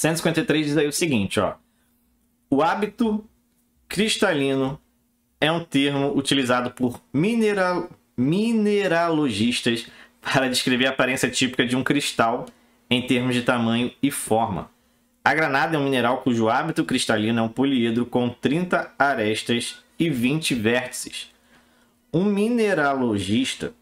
153 diz aí o seguinte, ó. O hábito cristalino é um termo utilizado por mineral, mineralogistas para descrever a aparência típica de um cristal em termos de tamanho e forma. A granada é um mineral cujo hábito cristalino é um poliedro com 30 arestas e 20 vértices. Um mineralogista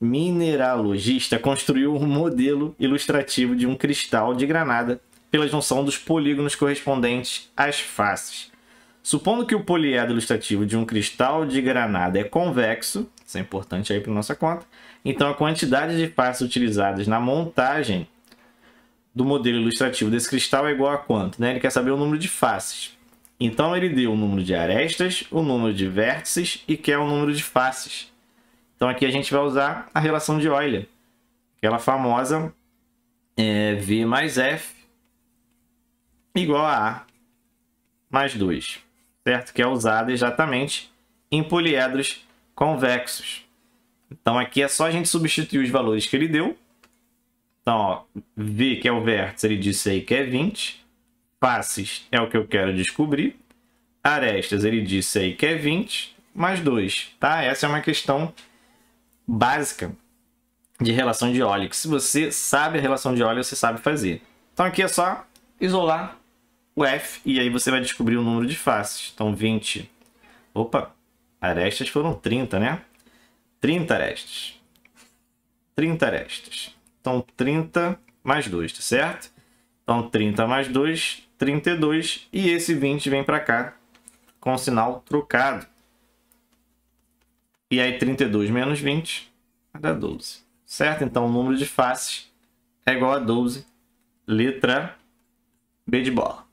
mineralogista construiu um modelo ilustrativo de um cristal de granada pela junção dos polígonos correspondentes às faces. Supondo que o poliedro é ilustrativo de um cristal de granada é convexo, isso é importante aí para nossa conta, então a quantidade de faces utilizadas na montagem do modelo ilustrativo desse cristal é igual a quanto? Né? Ele quer saber o número de faces. Então ele deu o número de arestas, o número de vértices e quer o número de faces. Então aqui a gente vai usar a relação de Euler, aquela famosa é, V mais F igual a A mais 2, certo? Que é usada exatamente em poliedros convexos. Então aqui é só a gente substituir os valores que ele deu. Então, ó, V, que é o vértice, ele disse aí que é 20. Faces é o que eu quero descobrir. Arestas, ele disse aí que é 20 mais 2, tá? Essa é uma questão básica de relação de Euler. Se você sabe a relação de Euler, você sabe fazer. Então aqui é só isolar o F e aí você vai descobrir o número de faces. Então 20. Opa, arestas foram 30, né? 30 arestas. 30 arestas. Então 30 mais 2, tá certo? Então 30 mais 2, 32 e esse 20 vem para cá com o sinal trocado. E aí 32 menos 20 dá 12, certo? Então o número de faces é igual a 12, letra B de bola.